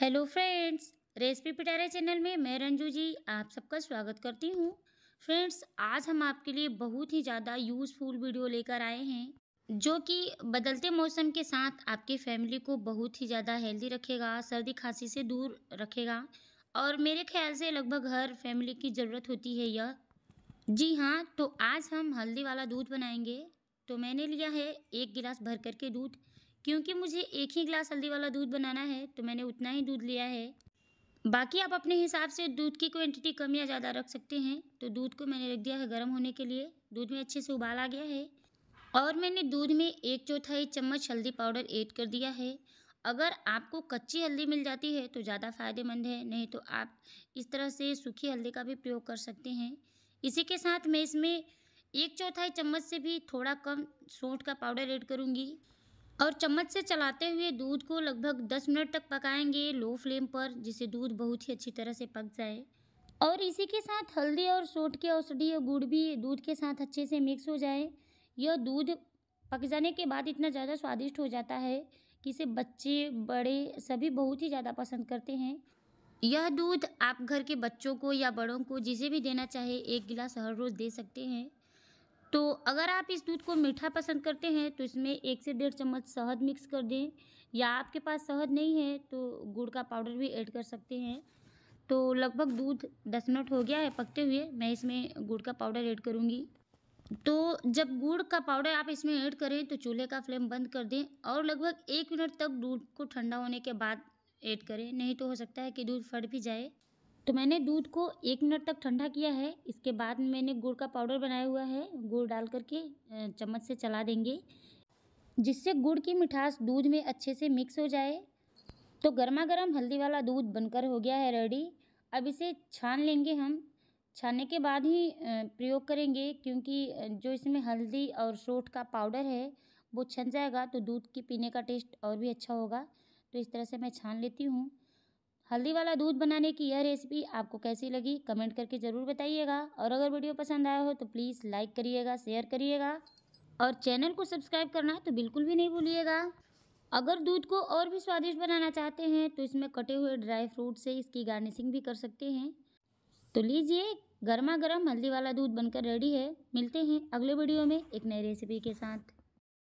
hello friends recipe Pitara channel में मैं रंजू जी आप सबका स्वागत करती हूँ फ्रेंड्स आज हम आपके लिए बहुत ही ज़्यादा यूज़फुल वीडियो लेकर आए हैं जो कि बदलते मौसम के साथ आपकी फैमिली को बहुत ही ज़्यादा हेल्दी रखेगा सर्दी खांसी से दूर रखेगा और मेरे ख्याल से लगभग हर फैमिली की ज़रूरत होती है यह जी हाँ तो आज हम हल्दी वाला दूध बनाएंगे तो मैंने लिया है एक गिलास भर करके के दूध क्योंकि मुझे एक ही ग्लास हल्दी वाला दूध बनाना है तो मैंने उतना ही दूध लिया है बाकी आप अपने हिसाब से दूध की क्वांटिटी कम या ज़्यादा रख सकते हैं तो दूध को मैंने रख दिया है गर्म होने के लिए दूध में अच्छे से उबाल आ गया है और मैंने दूध में एक चौथाई चम्मच हल्दी पाउडर ऐड कर दिया है अगर आपको कच्ची हल्दी मिल जाती है तो ज़्यादा फ़ायदेमंद है नहीं तो आप इस तरह से सूखी हल्दी का भी प्रयोग कर सकते हैं इसी के साथ मैं इसमें एक चौथाई चम्मच से भी थोड़ा कम सौंठ का पाउडर ऐड करूँगी और चम्मच से चलाते हुए दूध को लगभग 10 मिनट तक पकाएंगे लो फ्लेम पर जिससे दूध बहुत ही अच्छी तरह से पक जाए और इसी के साथ हल्दी और सोट के औषधि और गुड़ भी दूध के साथ अच्छे से मिक्स हो जाए यह दूध पक जाने के बाद इतना ज़्यादा स्वादिष्ट हो जाता है कि इसे बच्चे बड़े सभी बहुत ही ज़्यादा पसंद करते हैं यह दूध आप घर के बच्चों को या बड़ों को जिसे भी देना चाहे एक गिलास हर रोज़ दे सकते हैं तो अगर आप इस दूध को मीठा पसंद करते हैं तो इसमें एक से डेढ़ चम्मच शहद मिक्स कर दें या आपके पास शहद नहीं है तो गुड़ का पाउडर भी ऐड कर सकते हैं तो लगभग दूध दस मिनट हो गया है पकते हुए मैं इसमें गुड़ का पाउडर ऐड करूँगी तो जब गुड़ का पाउडर आप इसमें ऐड करें तो चूल्हे का फ्लेम बंद कर दें और लगभग एक मिनट तक दूध को ठंडा होने के बाद ऐड करें नहीं तो हो सकता है कि दूध फट भी जाए तो मैंने दूध को एक मिनट तक ठंडा किया है इसके बाद मैंने गुड़ का पाउडर बनाया हुआ है गुड़ डाल करके चम्मच से चला देंगे जिससे गुड़ की मिठास दूध में अच्छे से मिक्स हो जाए तो गर्मा गर्म हल्दी वाला दूध बनकर हो गया है रेडी अब इसे छान लेंगे हम छानने के बाद ही प्रयोग करेंगे क्योंकि जो इसमें हल्दी और सोठ का पाउडर है वो छन जाएगा तो दूध की पीने का टेस्ट और भी अच्छा होगा तो इस तरह से मैं छान लेती हूँ हल्दी वाला दूध बनाने की यह रेसिपी आपको कैसी लगी कमेंट करके ज़रूर बताइएगा और अगर वीडियो पसंद आया हो तो प्लीज़ लाइक करिएगा शेयर करिएगा और चैनल को सब्सक्राइब करना तो बिल्कुल भी नहीं भूलिएगा अगर दूध को और भी स्वादिष्ट बनाना चाहते हैं तो इसमें कटे हुए ड्राई फ्रूट से इसकी गार्निशिंग भी कर सकते हैं तो लीजिए गर्मा गर्म हल्दी वाला दूध बनकर रेडी है मिलते हैं अगले वीडियो में एक नई रेसिपी के साथ